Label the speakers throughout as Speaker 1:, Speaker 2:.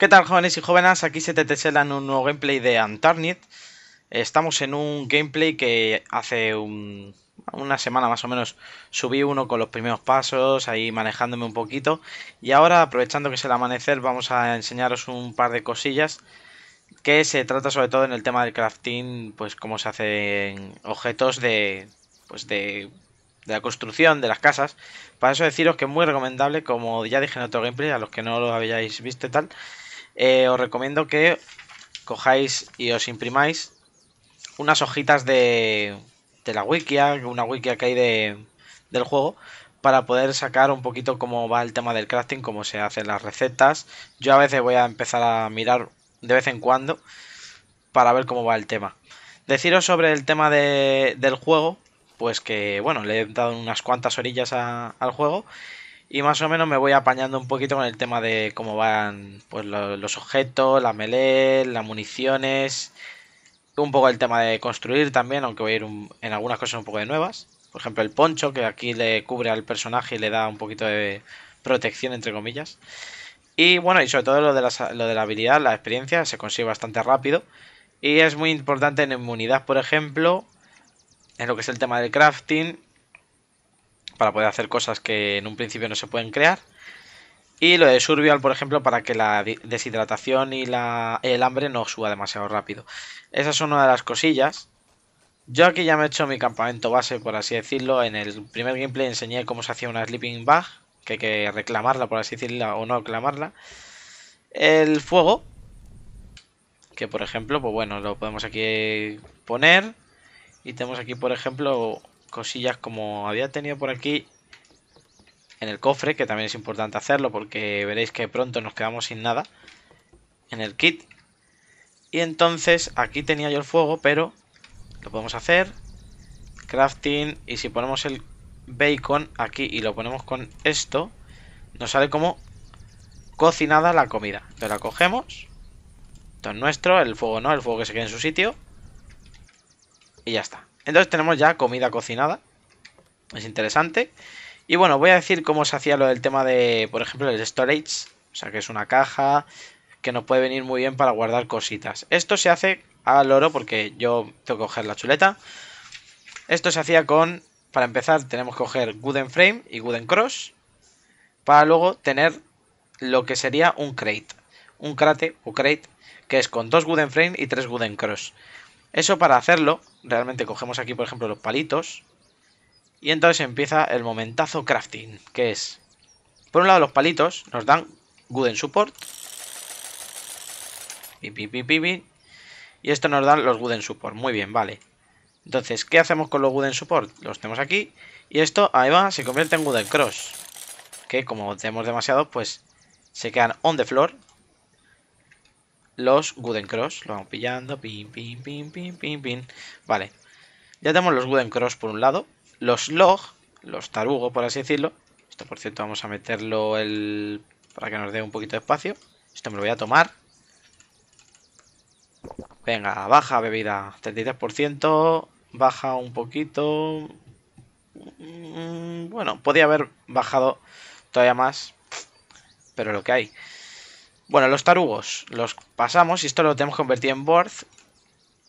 Speaker 1: ¿Qué tal jóvenes y jóvenes? Aquí se te en un nuevo gameplay de Untarnit. Estamos en un gameplay que hace una semana más o menos subí uno con los primeros pasos, ahí manejándome un poquito. Y ahora aprovechando que es el amanecer vamos a enseñaros un par de cosillas que se trata sobre todo en el tema del crafting, pues cómo se hacen objetos de, pues de, de la construcción de las casas. Para eso deciros que es muy recomendable, como ya dije en otro gameplay, a los que no lo habíais visto y tal, eh, os recomiendo que cojáis y os imprimáis unas hojitas de, la wikia, una wikia que hay de, del juego, para poder sacar un poquito cómo va el tema del crafting, cómo se hacen las recetas. Yo a veces voy a empezar a mirar de vez en cuando para ver cómo va el tema. Deciros sobre el tema del juego, pues que bueno, le he dado unas cuantas orillas al juego y más o menos me voy apañando un poquito con el tema de cómo van pues, los objetos, la melee, las municiones, un poco el tema de construir también, aunque voy a ir en algunas cosas un poco de nuevas. Por ejemplo, el poncho, que aquí le cubre al personaje y le da un poquito de protección, entre comillas. Y bueno, y sobre todo lo de, la, lo de la habilidad, la experiencia, se consigue bastante rápido. Y es muy importante en inmunidad, por ejemplo, en lo que es el tema del crafting, para poder hacer cosas que en un principio no se pueden crear. Y lo de Survival, por ejemplo, para que la deshidratación y la, el hambre no suba demasiado rápido. Esa es una de las cosillas. Yo aquí ya me he hecho mi campamento base, por así decirlo. En el primer gameplay enseñé cómo se hacía una sleeping bag, que hay que reclamarla, por así decirlo, o no reclamarla. El fuego, que por ejemplo, pues bueno, lo podemos aquí poner. Y tenemos aquí, por ejemplo, cosillas como había tenido por aquí en el cofre, que también es importante hacerlo porque veréis que pronto nos quedamos sin nada en el kit. Y entonces aquí tenía yo el fuego, pero lo podemos hacer. Crafting, y si ponemos el bacon aquí y lo ponemos con esto, nos sale como cocinada la comida. Entonces la cogemos. Esto nuestro, el fuego no, el fuego que se quede en su sitio. Y ya está. Entonces tenemos ya comida cocinada. Es interesante. Y bueno, voy a decir cómo se hacía lo del tema de, por ejemplo, el storage. O sea, que es una caja que nos puede venir muy bien para guardar cositas. Esto se hace al oro porque yo tengo que coger la chuleta. Esto se hacía con, para empezar, tenemos que coger wooden Frame y wooden Cross. Para luego tener lo que sería un crate. Un crate o crate que es con dos wooden Frame y tres wooden Cross. Eso para hacerlo, realmente cogemos aquí por ejemplo los palitos y entonces empieza el momentazo crafting, que es, por un lado los palitos nos dan Gooden Support, y esto nos dan los Gooden Support, muy bien, vale. Entonces, ¿qué hacemos con los Gooden Support? Los tenemos aquí y esto además se convierte en Gooden Cross, que como tenemos demasiados, pues se quedan on the floor los Wooden Cross. Lo vamos pillando. Pin, pin, pin, pin, pin, pin. Vale. Ya tenemos los Wooden Cross por un lado. Los Log, los Tarugo, por así decirlo. Esto, por cierto, vamos a meterlo el... para que nos dé un poquito de espacio. Esto me lo voy a tomar. Venga, baja bebida. 33%. Baja un poquito. Mm, bueno, podía haber bajado todavía más. Pero lo que hay. Bueno, los tarugos los pasamos y esto lo tenemos convertido en board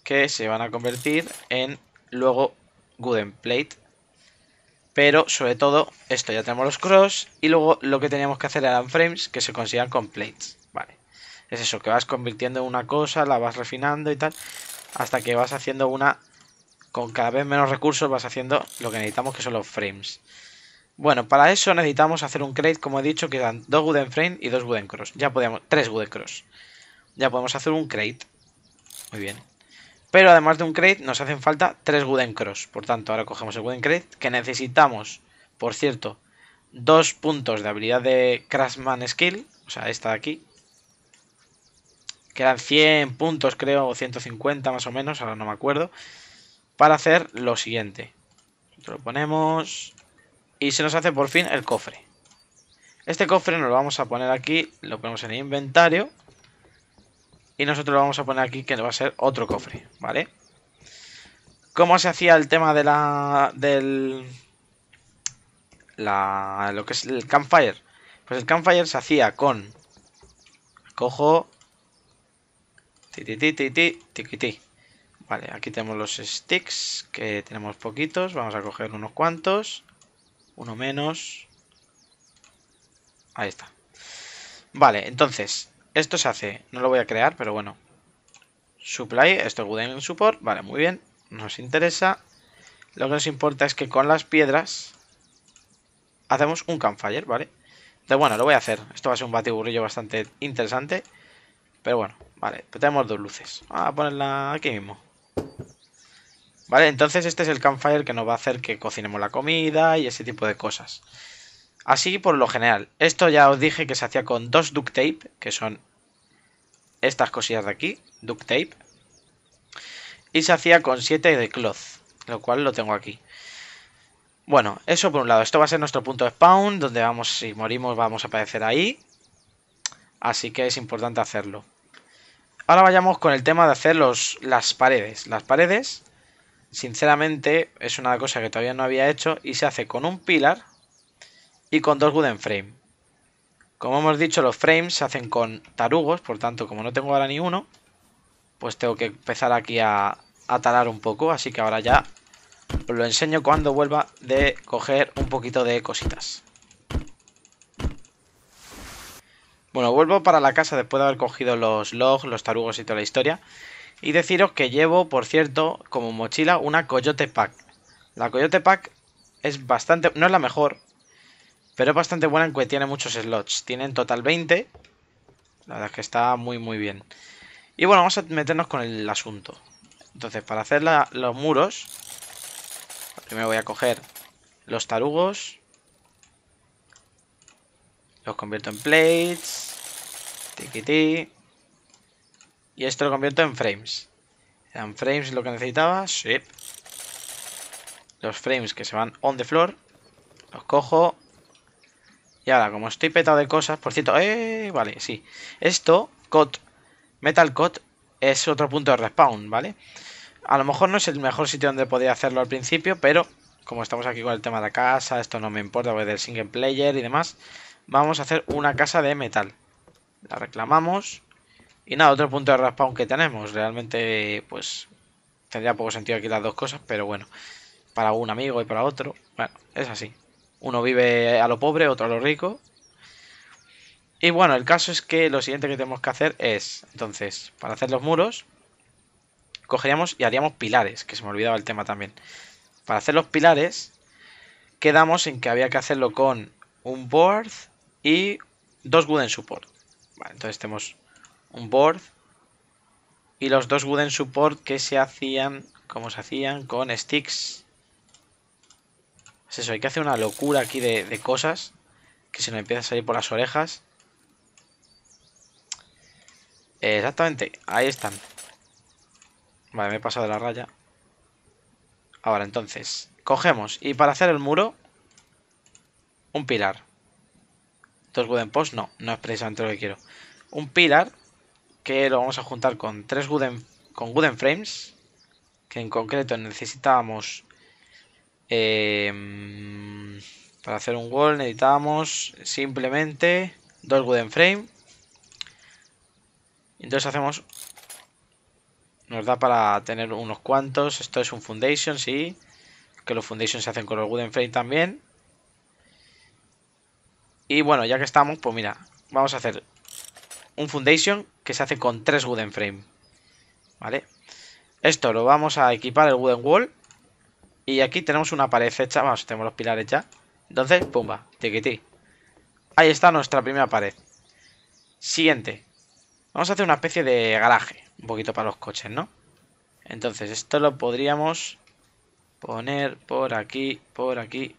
Speaker 1: que se van a convertir en luego Gooden Plate. Pero sobre todo, esto ya tenemos los cross y luego lo que teníamos que hacer eran frames que se consigan con plates. Vale, es eso, que vas convirtiendo en una cosa, la vas refinando y tal, hasta que vas haciendo una, con cada vez menos recursos vas haciendo lo que necesitamos que son los frames. Bueno, para eso necesitamos hacer un crate, como he dicho, que dan dos wooden frame y dos wooden cross. Ya podemos, tres wooden cross. Ya podemos hacer un crate. Muy bien. Pero además de un crate, nos hacen falta tres wooden cross. Por tanto, ahora cogemos el wooden crate, que necesitamos, por cierto, dos puntos de habilidad de Craftsman Skill. O sea, esta de aquí. Que eran 100 puntos, creo, o 150 más o menos, ahora no me acuerdo. Para hacer lo siguiente. Lo ponemos y se nos hace por fin el cofre. Este cofre nos lo vamos a poner aquí, lo ponemos en el inventario. Y nosotros lo vamos a poner aquí que va a ser otro cofre, ¿vale? ¿Cómo se hacía el tema de la... del... La, lo que es el campfire? Pues el campfire se hacía con... Cojo... Ti, ti, ti, ti, ti, ti, Vale, aquí tenemos los sticks, que tenemos poquitos. Vamos a coger unos cuantos. Uno menos. Ahí está. Vale, entonces, esto se hace. No lo voy a crear, pero bueno. Supply, esto es Good Support. Vale, muy bien. Nos interesa. Lo que nos importa es que con las piedras hacemos un campfire, ¿vale? Entonces, bueno, lo voy a hacer. Esto va a ser un batiburrillo bastante interesante. Pero bueno, vale. tenemos dos luces. Vamos a ponerla aquí mismo. ¿Vale? Entonces este es el campfire que nos va a hacer que cocinemos la comida y ese tipo de cosas. Así por lo general. Esto ya os dije que se hacía con dos duct tape, que son estas cosillas de aquí, duct tape. Y se hacía con siete de cloth, lo cual lo tengo aquí. Bueno, eso por un lado. Esto va a ser nuestro punto de spawn, donde vamos, si morimos vamos a aparecer ahí. Así que es importante hacerlo. Ahora vayamos con el tema de hacer las paredes. Las paredes sinceramente es una cosa que todavía no había hecho y se hace con un pilar y con dos wooden frame. Como hemos dicho, los frames se hacen con tarugos, por tanto, como no tengo ahora ni uno, pues tengo que empezar aquí a, a talar un poco, así que ahora ya os lo enseño cuando vuelva de coger un poquito de cositas. Bueno, vuelvo para la casa después de haber cogido los logs, los tarugos y toda la historia. Y deciros que llevo, por cierto, como mochila una Coyote Pack. La Coyote Pack es bastante... No es la mejor, pero es bastante buena en que tiene muchos slots. Tiene en total 20. La verdad es que está muy, muy bien. Y bueno, vamos a meternos con el asunto. Entonces, para hacer los muros, primero voy a coger los tarugos. Los convierto en plates. Tiquití. Y esto lo convierto en frames. ¿Eran frames lo que necesitaba? Sí. Los frames que se van on the floor. Los cojo. Y ahora, como estoy petado de cosas... Por cierto... ¡Eh! Vale, sí. Esto, COT... Metal COT es otro punto de respawn, ¿vale? A lo mejor no es el mejor sitio donde podía hacerlo al principio, pero... Como estamos aquí con el tema de la casa, esto no me importa, porque del single player y demás... Vamos a hacer una casa de metal. La reclamamos. Y nada, otro punto de respawn que tenemos. Realmente, pues, tendría poco sentido aquí las dos cosas, pero bueno. Para un amigo y para otro. Bueno, es así. Uno vive a lo pobre, otro a lo rico. Y bueno, el caso es que lo siguiente que tenemos que hacer es, entonces, para hacer los muros, cogeríamos y haríamos pilares, que se me olvidaba el tema también. Para hacer los pilares, quedamos en que había que hacerlo con un board y dos wooden support. Vale, entonces tenemos un board y los dos wooden support que se hacían, como se hacían con sticks. Es eso, hay que hacer una locura aquí de, cosas que se nos empieza a salir por las orejas. Eh, exactamente, ahí están. Vale, me he pasado de la raya. Ahora, entonces, cogemos y para hacer el muro, un pilar. Dos wooden posts, no, no es precisamente lo que quiero. Un pilar que lo vamos a juntar con tres wooden, con wooden frames, que en concreto necesitábamos eh, para hacer un wall necesitábamos simplemente dos wooden frame. Entonces hacemos, nos da para tener unos cuantos, esto es un foundation, sí, que los foundations se hacen con los wooden frame también. Y bueno, ya que estamos, pues mira, vamos a hacer un foundation se hace con tres wooden frame. ¿Vale? Esto lo vamos a equipar el wooden wall. Y aquí tenemos una pared hecha. Vamos, tenemos los pilares ya. Entonces, pumba, tiquití. Ahí está nuestra primera pared. Siguiente. Vamos a hacer una especie de garaje. Un poquito para los coches, ¿no? Entonces, esto lo podríamos poner por aquí, por aquí.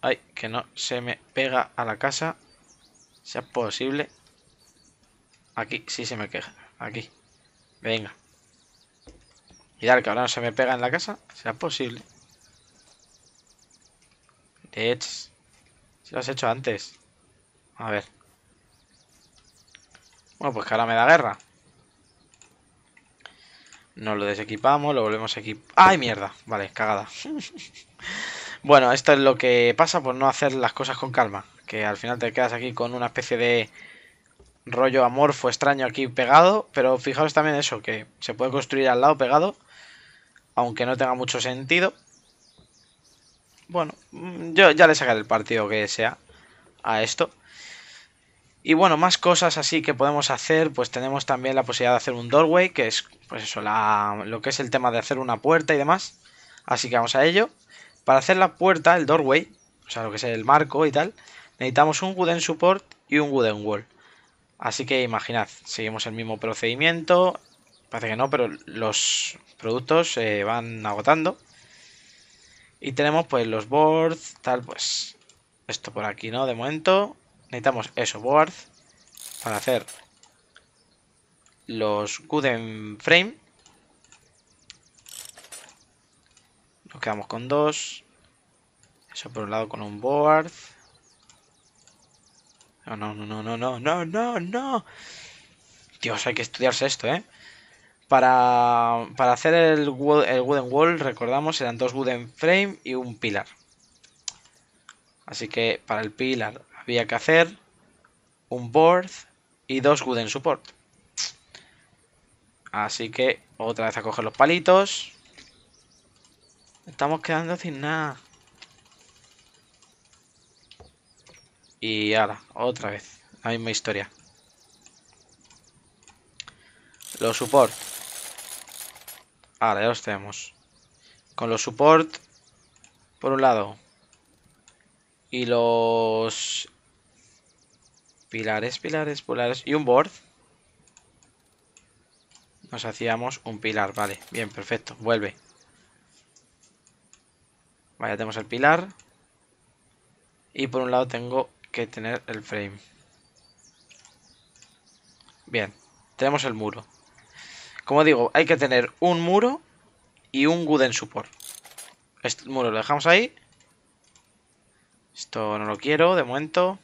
Speaker 1: Ay, que no se me pega a la casa. Sea posible. Aquí, sí se me queja. Aquí. Venga. Mirad que ahora no se me pega en la casa. Será posible. De hecho, si lo has hecho antes. A ver. Bueno, pues que ahora me da guerra. Nos lo desequipamos, lo volvemos a equipar. ¡Ay, mierda! Vale, cagada. bueno, esto es lo que pasa por no hacer las cosas con calma. Que al final te quedas aquí con una especie de rollo amorfo extraño aquí pegado, pero fijaos también eso, que se puede construir al lado pegado, aunque no tenga mucho sentido. Bueno, mm, yo ya le sacaré el partido que sea a esto. Y bueno, más cosas así que podemos hacer, pues tenemos también la posibilidad de hacer un doorway, que es pues eso, lo que es el tema de hacer una puerta y demás. Así que vamos a ello. Para hacer la puerta, el doorway, o sea, lo que es el marco y tal, necesitamos un wooden support y un wooden wall. Así que imaginad, seguimos el mismo procedimiento. Parece que no, pero los productos se van agotando. Y tenemos pues los boards, tal pues. Esto por aquí, ¿no? De momento necesitamos esos boards, para hacer los Gooden Frame. Nos quedamos con dos. Eso por un lado con un board. No, no, no, no, no, no, no, no. Dios, hay que estudiarse esto, ¿eh? Para, hacer el, el wooden wall, recordamos, eran dos wooden frame y un pilar. Así que para el pilar había que hacer un board y dos wooden support. Así que otra vez a coger los palitos. Estamos quedando sin nada. Y ahora, otra vez, la misma historia. Los support. Ahora, ya los tenemos. Con los support, por un lado. Y los pilares, pilares, pilares. Y un board. Nos hacíamos un pilar, vale. Bien, perfecto. Vuelve. Vaya, tenemos el pilar. Y por un lado tengo que tener el frame. Bien, tenemos el muro. Como digo, hay que tener un muro y un en support. Este muro lo dejamos ahí. Esto no lo quiero de momento.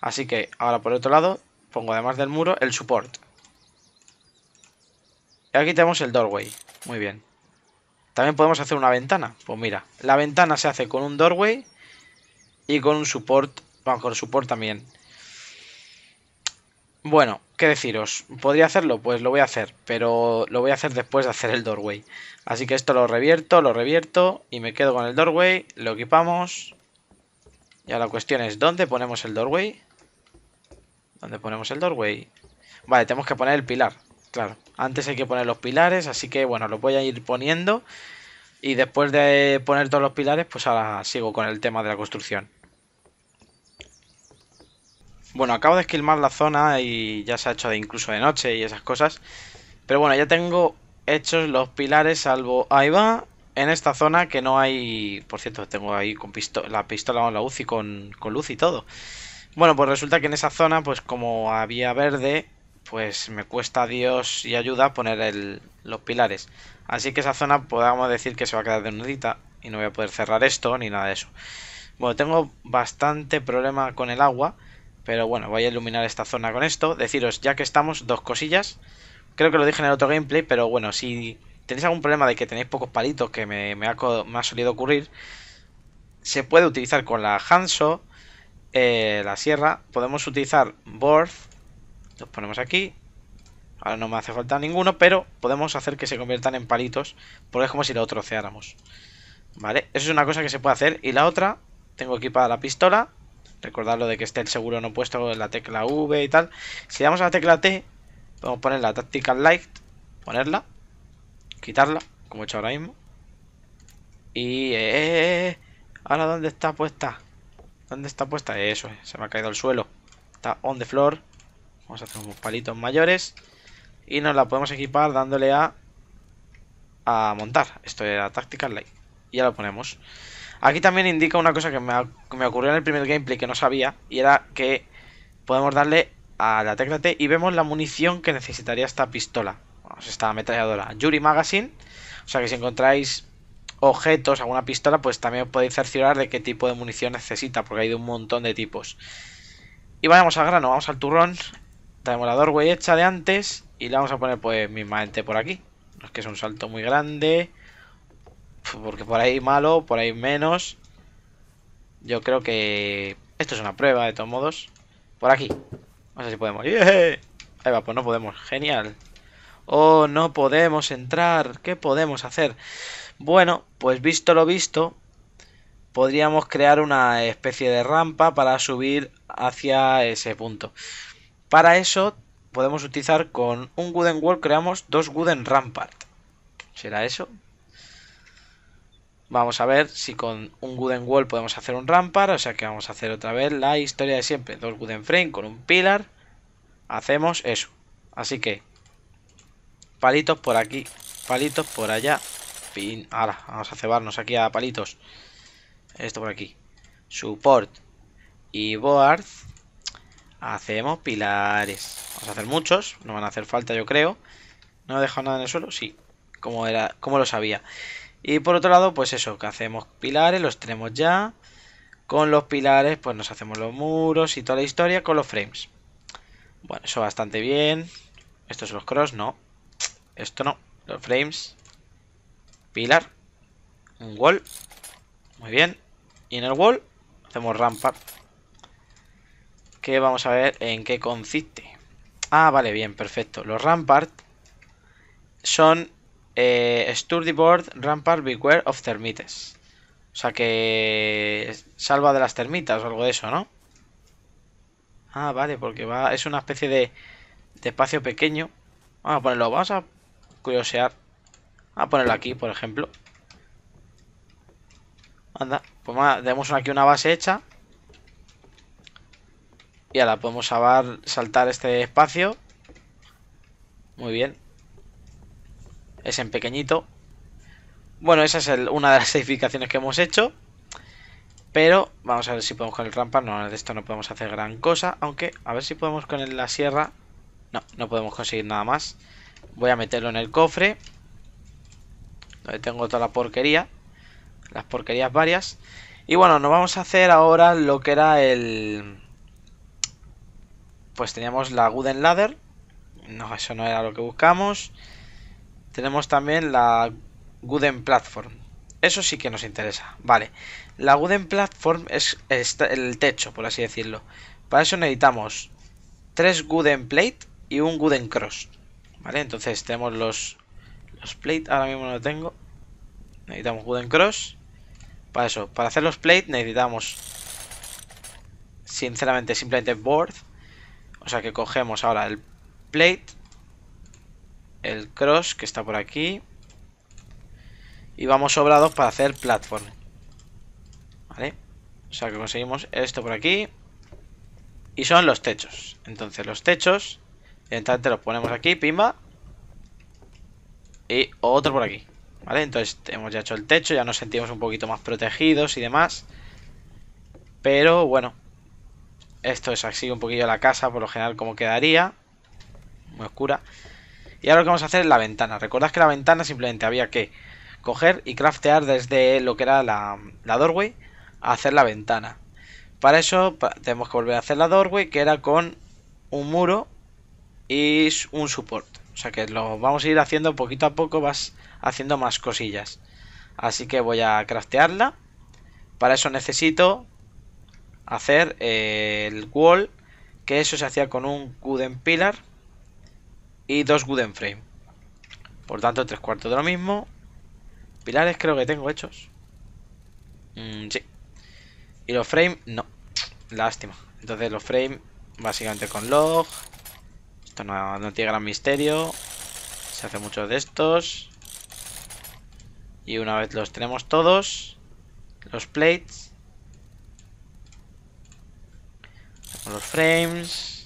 Speaker 1: Así que ahora por otro lado pongo además del muro el support. Y aquí tenemos el doorway. Muy bien. También podemos hacer una ventana. Pues mira, la ventana se hace con un doorway y con un support, bueno, con support también. Bueno, ¿qué deciros? ¿Podría hacerlo? Pues lo voy a hacer, pero lo voy a hacer después de hacer el doorway. Así que esto lo revierto, lo revierto y me quedo con el doorway, lo equipamos. Y ahora la cuestión es, ¿dónde ponemos el doorway? ¿Dónde ponemos el doorway? Vale, tenemos que poner el pilar, claro. Antes hay que poner los pilares, así que bueno, lo voy a ir poniendo. Y después de poner todos los pilares, pues ahora sigo con el tema de la construcción. Bueno, acabo de esquilmar la zona y ya se ha hecho de incluso de noche y esas cosas. Pero bueno, ya tengo hechos los pilares, salvo... Ahí va, en esta zona que no hay... Por cierto, tengo ahí con pisto... la pistola con la luz con... con luz y todo. Bueno, pues resulta que en esa zona, pues como había verde, pues me cuesta Dios y ayuda poner los pilares. Así que esa zona podamos decir que se va a quedar desnudita y no voy a poder cerrar esto ni nada de eso. Bueno, tengo bastante problema con el agua pero bueno, voy a iluminar esta zona con esto. Deciros, ya que estamos, dos cosillas. Creo que lo dije en el otro gameplay, pero bueno, si tenéis algún problema de que tenéis pocos palitos, que me, me, ha, solido ocurrir, se puede utilizar con la Hanso, eh, la sierra. Podemos utilizar board. los ponemos aquí. Ahora no me hace falta ninguno, pero podemos hacer que se conviertan en palitos, porque es como si lo troceáramos. Vale, eso es una cosa que se puede hacer. Y la otra, tengo equipada la pistola, Recordad de que esté el seguro no puesto en la tecla V y tal. Si damos a la tecla T, podemos poner la Tactical Light, ponerla, quitarla, como he hecho ahora mismo. Y... Eh, eh, eh, ¿Ahora dónde está puesta? ¿Dónde está puesta? Eso, se me ha caído al suelo. Está on the floor. Vamos a hacer unos palitos mayores. Y nos la podemos equipar dándole a... A montar. Esto la Tactical Light. Y ya lo ponemos. Aquí también indica una cosa que me, me ocurrió en el primer gameplay que no sabía, y era que podemos darle a la tecla T y vemos la munición que necesitaría esta pistola, esta ametralladora. Yuri Magazine, o sea que si encontráis objetos, alguna pistola, pues también os podéis cerciorar de qué tipo de munición necesita, porque hay de un montón de tipos. Y vayamos al grano, vamos al turrón, tenemos la doorway hecha de antes y la vamos a poner pues mismamente por aquí. es que es un salto muy grande, porque por ahí malo, por ahí menos. Yo creo que... Esto es una prueba, de todos modos. Por aquí. No sé si podemos. Ahí va, pues no podemos. Genial. Oh, no podemos entrar. ¿Qué podemos hacer? Bueno, pues visto lo visto, podríamos crear una especie de rampa para subir hacia ese punto. Para eso podemos utilizar con un Wooden Wall, creamos dos Wooden Rampart. ¿Será eso? Vamos a ver si con un Wooden Wall podemos hacer un Rampart. O sea que vamos a hacer otra vez la historia de siempre. Dos Wooden Frame con un pilar. Hacemos eso. Así que palitos por aquí, palitos por allá. Ahora, vamos a cebarnos aquí a palitos. Esto por aquí. Support y board. Hacemos pilares. Vamos a hacer muchos. No van a hacer falta, yo creo. ¿No he dejado nada en el suelo? Sí. Como, era, como lo sabía. Y por otro lado, pues eso, que hacemos pilares, los tenemos ya. Con los pilares, pues nos hacemos los muros y toda la historia con los frames. Bueno, eso bastante bien. Estos son los cross, no. Esto no. Los frames. Pilar. Un wall. Muy bien. Y en el wall hacemos rampart. Que vamos a ver en qué consiste. Ah, vale, bien, perfecto. Los rampart son eh, sturdy board, rampart, beware of termites. O sea que salva de las termitas o algo de eso, ¿no? Ah, vale, porque va es una especie de, espacio pequeño. Vamos a ponerlo, vamos a curiosear. Vamos a ponerlo aquí, por ejemplo. Anda, pues tenemos aquí una base hecha. Y ahora podemos saltar este espacio. Muy bien es en pequeñito. Bueno, esa es una de las edificaciones que hemos hecho. Pero vamos a ver si podemos con el rampa. No, de esto no podemos hacer gran cosa. Aunque a ver si podemos con la sierra. No, no podemos conseguir nada más. Voy a meterlo en el cofre. Donde tengo toda la porquería. Las porquerías varias. Y bueno, nos vamos a hacer ahora lo que era el... Pues teníamos la Wooden Ladder. No, eso no era lo que buscamos. Tenemos también la Guden Platform. Eso sí que nos interesa. Vale. La Guden Platform es, el techo, por así decirlo. Para eso necesitamos tres Guden Plate y un Guden Cross. Vale, entonces tenemos los, los Plate. Ahora mismo no lo tengo. Necesitamos Guden Cross. Para eso, para hacer los Plate necesitamos, sinceramente, simplemente Board. O sea que cogemos ahora el Plate el cross que está por aquí. Y vamos sobrados para hacer platform. ¿Vale? O sea que conseguimos esto por aquí. Y son los techos. Entonces los techos, entonces los ponemos aquí, pimba. Y otro por aquí. ¿Vale? Entonces hemos ya hecho el techo, ya nos sentimos un poquito más protegidos y demás. Pero bueno, esto es así un poquillo la casa, por lo general como quedaría. Muy oscura. Y ahora lo que vamos a hacer es la ventana. Recordad que la ventana simplemente había que coger y craftear desde lo que era la, la doorway a hacer la ventana. Para eso tenemos que volver a hacer la doorway que era con un muro y un support. O sea que lo vamos a ir haciendo poquito a poco, vas haciendo más cosillas. Así que voy a craftearla. Para eso necesito hacer eh, el wall, que eso se hacía con un wooden pillar y dos wooden frame. Por tanto, tres cuartos de lo mismo. Pilares creo que tengo hechos. Mm, sí. Y los frame, no. Lástima. Entonces los frame, básicamente con log. Esto no, no tiene gran misterio. Se hace muchos de estos. Y una vez los tenemos todos, los plates. Los frames.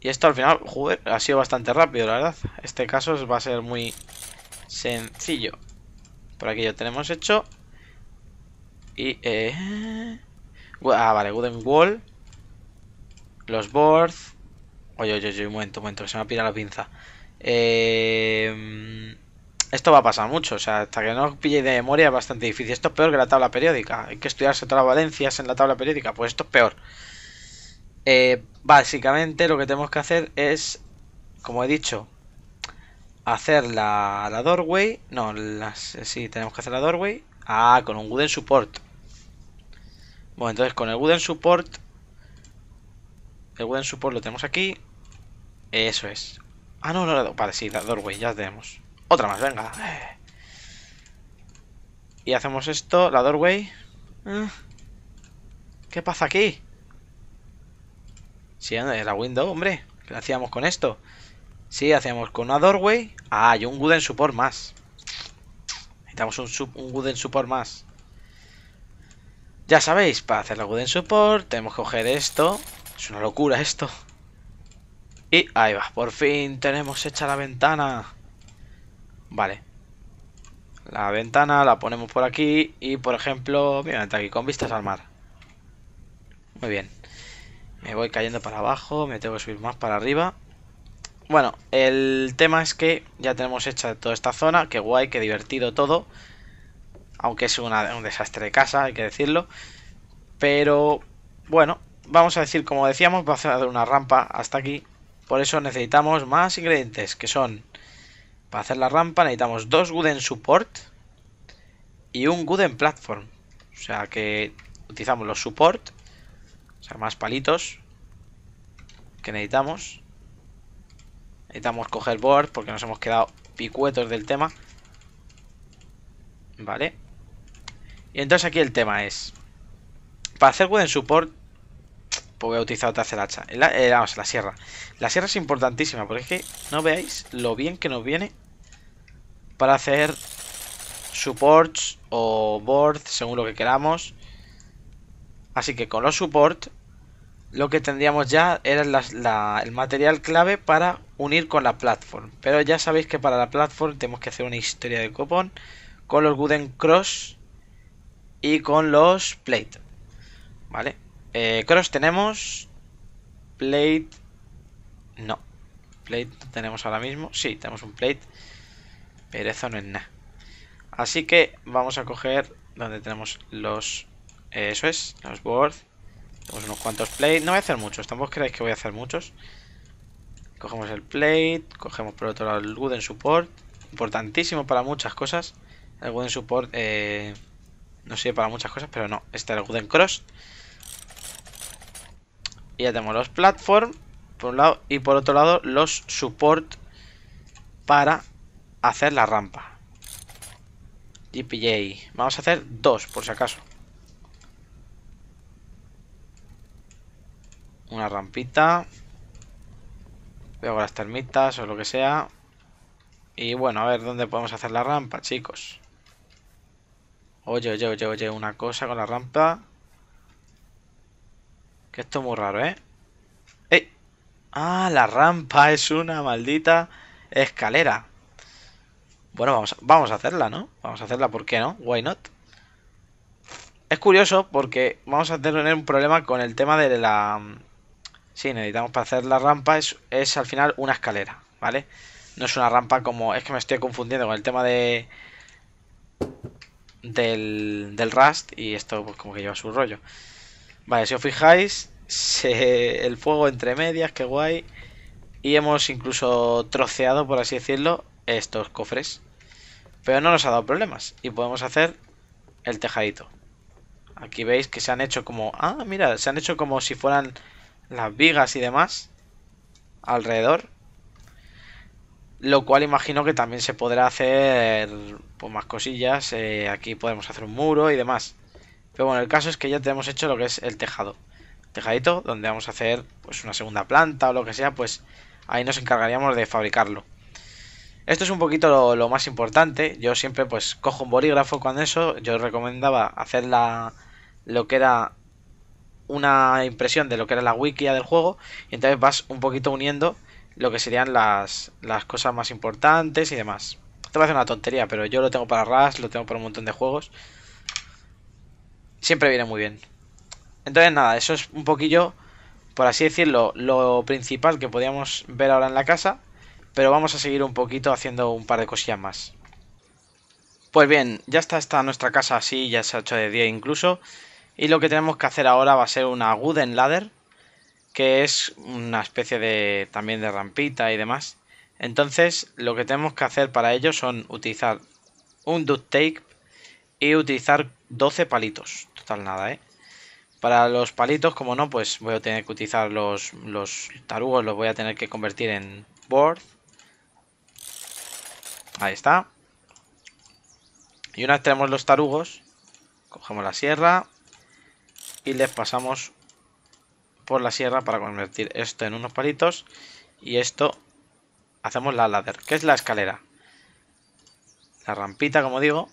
Speaker 1: Y esto al final, joder, ha sido bastante rápido, la verdad. Este caso va a ser muy sencillo. Por aquí ya tenemos hecho. Y, eh... Ah, vale, Wooden Wall. Los boards. Oye, oye, oye, un momento, un momento, se me ha pira la pinza. Eh... Esto va a pasar mucho, o sea, hasta que no pille de memoria es bastante difícil. Esto es peor que la tabla periódica. Hay que estudiarse todas las valencias en la tabla periódica, pues esto es peor. Eh, básicamente lo que tenemos que hacer es, como he dicho, hacer la, doorway. No, las, eh, sí, tenemos que hacer la doorway. Ah, con un wooden support. Bueno, entonces con el wooden support... El wooden support lo tenemos aquí. Eso es. Ah, no, no, vale, sí, la doorway, ya tenemos. Otra más, venga. Y hacemos esto, la doorway. Ah, ¿Qué pasa aquí? Sí, la window, hombre. ¿Qué hacíamos con esto? Sí, hacíamos con una doorway. Ah, y un wooden support más. Necesitamos un, wooden support más. Ya sabéis, para hacer la wooden support tenemos que coger esto. Es una locura esto. Y ahí va, por fin tenemos hecha la ventana. Vale. La ventana la ponemos por aquí y, por ejemplo, mira, aquí con vistas al mar. Muy bien. Me voy cayendo para abajo, me tengo que subir más para arriba. Bueno, el tema es que ya tenemos hecha toda esta zona, qué guay, qué divertido todo. Aunque es un desastre de casa, hay que decirlo. Pero bueno, vamos a decir, como decíamos, va a hacer una rampa hasta aquí. Por eso necesitamos más ingredientes, que son... Para hacer la rampa necesitamos dos Wooden Support y un Wooden Platform. O sea que utilizamos los Support más palitos que necesitamos. Necesitamos coger board porque nos hemos quedado picuetos del tema. Vale. Y entonces aquí el tema es... Para hacer wooden support... Pues voy a utilizar otra ceracha la sierra. La sierra es importantísima porque es que no veáis lo bien que nos viene para hacer supports o boards según lo que queramos. Así que con los supports lo que tendríamos ya era el material clave para unir con la platform. Pero ya sabéis que para la platform tenemos que hacer una historia de copón con los wooden Cross y con los Plate. ¿Vale? Eh, cross tenemos. Plate. No. Plate tenemos ahora mismo. Sí, tenemos un Plate. Pero eso no es nada. Así que vamos a coger donde tenemos los. Eh, eso es, los boards tenemos unos cuantos plates. No voy a hacer muchos, tampoco creáis que voy a hacer muchos. Cogemos el plate, cogemos por otro lado el wooden support. Importantísimo para muchas cosas. El wooden support eh, no sirve para muchas cosas, pero no. Este el wooden cross. Y ya tenemos los platform, por un lado, y por otro lado los support para hacer la rampa. GPJ. Vamos a hacer dos, por si acaso. Una rampita. veo las termitas o lo que sea. Y bueno, a ver, ¿dónde podemos hacer la rampa, chicos? Oye, oye, oye, oye, una cosa con la rampa. Que esto es muy raro, ¿eh? ¡Ey! Ah, la rampa es una maldita escalera. Bueno, vamos, vamos a hacerla, ¿no? Vamos a hacerla, ¿por qué no? Why not? Es curioso porque vamos a tener un problema con el tema de la, Sí, necesitamos para hacer la rampa es, al final una escalera, ¿vale? No es una rampa como... Es que me estoy confundiendo con el tema de... Del, del Rust y esto pues como que lleva su rollo. Vale, si os fijáis, el fuego entre medias, qué guay. Y hemos incluso troceado, por así decirlo, estos cofres. Pero no nos ha dado problemas y podemos hacer el tejadito. Aquí veis que se han hecho como... Ah, mira, se han hecho como si fueran las vigas y demás alrededor. Lo cual imagino que también se podrá hacer pues, más cosillas. Eh, aquí podemos hacer un muro y demás. Pero bueno, el caso es que ya tenemos hecho lo que es el tejado. Tejadito, donde vamos a hacer pues una segunda planta o lo que sea, pues ahí nos encargaríamos de fabricarlo. Esto es un poquito lo, más importante. Yo siempre pues cojo un bolígrafo con eso. Yo recomendaba hacer la, lo que era una impresión de lo que era la wikia del juego y entonces vas un poquito uniendo lo que serían las, las cosas más importantes y demás. Te parece una tontería, pero yo lo tengo para RAS, lo tengo para un montón de juegos. Siempre viene muy bien. Entonces nada, eso es un poquillo, por así decirlo, lo principal que podíamos ver ahora en la casa. Pero vamos a seguir un poquito haciendo un par de cosillas más. Pues bien, ya está, está nuestra casa así, ya se ha hecho de día incluso. Y lo que tenemos que hacer ahora va a ser una wooden ladder, que es una especie de también de rampita y demás. Entonces, lo que tenemos que hacer para ello son utilizar un duct tape y utilizar 12 palitos. Total nada, ¿eh? Para los palitos, como no, pues voy a tener que utilizar los, los tarugos, los voy a tener que convertir en board. Ahí está. Y una vez tenemos los tarugos, cogemos la sierra, y les pasamos por la sierra para convertir esto en unos palitos y esto hacemos la ladder, que es la escalera. La rampita, como digo,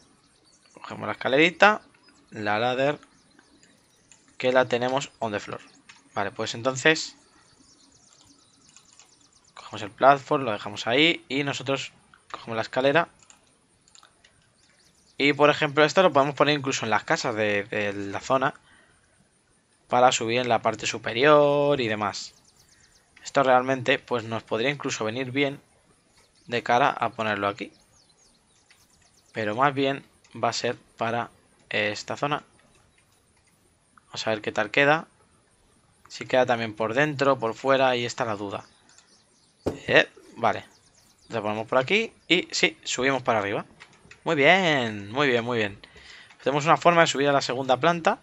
Speaker 1: cogemos la escalerita, la ladder, que la tenemos on the floor. Vale, pues entonces cogemos el platform, lo dejamos ahí y nosotros cogemos la escalera. Y por ejemplo esto lo podemos poner incluso en las casas de, de la zona para subir en la parte superior y demás. Esto realmente pues nos podría incluso venir bien de cara a ponerlo aquí. Pero más bien va a ser para esta zona. Vamos a ver qué tal queda. Si queda también por dentro, por fuera, y está la duda. Eh, vale. Lo ponemos por aquí y sí, subimos para arriba. Muy bien, muy bien, muy bien. Tenemos una forma de subir a la segunda planta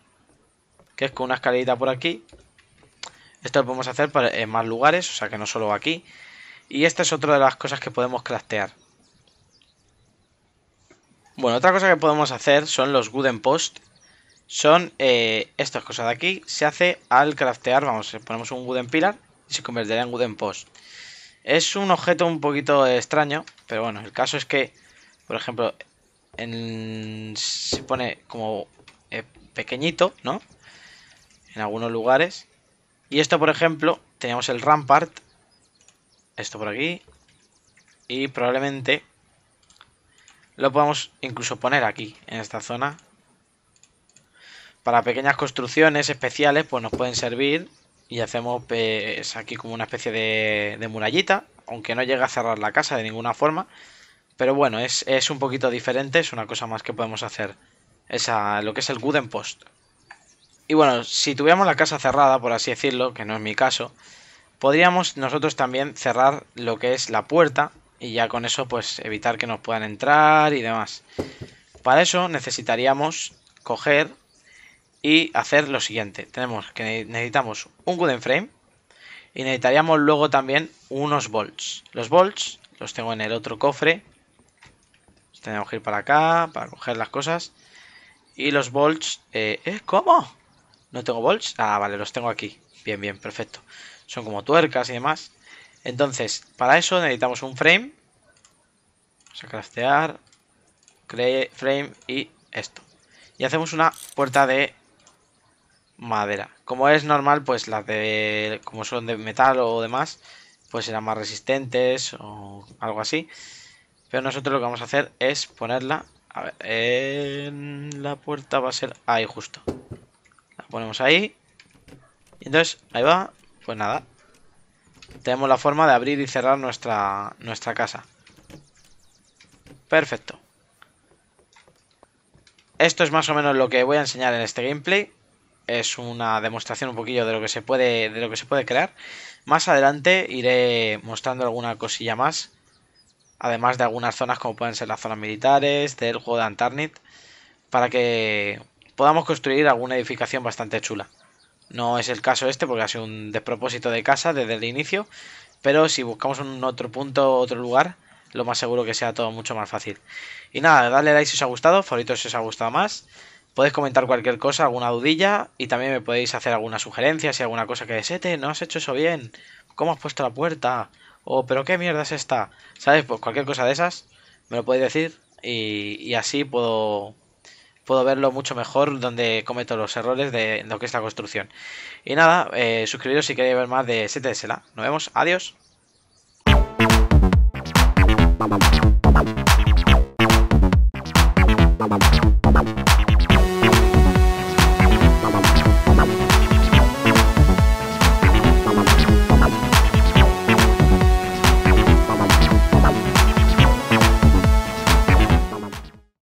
Speaker 1: que es con una escalerita por aquí. Esto lo podemos hacer en más lugares, o sea que no solo aquí. Y esta es otra de las cosas que podemos craftear. Bueno, otra cosa que podemos hacer son los wooden post. Son eh, estas cosas de aquí. Se hace al craftear, vamos, ponemos un wooden pillar y se convertirá en wooden post. Es un objeto un poquito extraño, pero bueno, el caso es que, por ejemplo, se pone como eh, pequeñito, ¿no? en algunos lugares. Y esto, por ejemplo, tenemos el Rampart. Esto por aquí. Y probablemente lo podemos incluso poner aquí, en esta zona. Para pequeñas construcciones especiales, pues nos pueden servir. Y hacemos pues, aquí como una especie de, murallita. Aunque no llega a cerrar la casa de ninguna forma. Pero bueno, es, es un poquito diferente. Es una cosa más que podemos hacer. Esa, lo que es el Wooden Post. Y bueno, si tuviéramos la casa cerrada, por así decirlo, que no es mi caso, podríamos nosotros también cerrar lo que es la puerta y ya con eso pues evitar que nos puedan entrar y demás. Para eso necesitaríamos coger y hacer lo siguiente. Tenemos que necesitamos un wooden frame y necesitaríamos luego también unos bolts. Los bolts los tengo en el otro cofre. Tenemos que ir para acá para coger las cosas. Y los bolts... Eh, ¿eh? ¿Cómo? ¿No tengo bolts? Ah, vale, los tengo aquí. Bien, bien, perfecto. Son como tuercas y demás. Entonces, para eso necesitamos un frame. Vamos a craftear. Frame y esto. Y hacemos una puerta de madera. Como es normal, pues las de... Como son de metal o demás, pues serán más resistentes o algo así. Pero nosotros lo que vamos a hacer es ponerla... A ver, en la puerta va a ser ahí justo ponemos ahí. Y entonces, ahí va. Pues nada. Tenemos la forma de abrir y cerrar nuestra, nuestra casa. Perfecto. Esto es más o menos lo que voy a enseñar en este gameplay. Es una demostración un poquillo de lo que se puede, de lo que se puede crear. Más adelante iré mostrando alguna cosilla más. Además de algunas zonas como pueden ser las zonas militares, del juego de Antarnit. Para que podamos construir alguna edificación bastante chula. No es el caso este porque ha sido un despropósito de casa desde el inicio, pero si buscamos un otro punto, otro lugar, lo más seguro que sea todo mucho más fácil. Y nada, dale like si os ha gustado, favoritos si os ha gustado más. Podéis comentar cualquier cosa, alguna dudilla y también me podéis hacer alguna sugerencia, si alguna cosa que desete, no has hecho eso bien, cómo has puesto la puerta, o pero qué mierda es esta, ¿sabes? Pues cualquier cosa de esas me lo podéis decir y así puedo puedo verlo mucho mejor donde cometo los errores de lo que es la construcción. Y nada, eh, suscribiros si queréis ver más de 7 Nos vemos, adiós.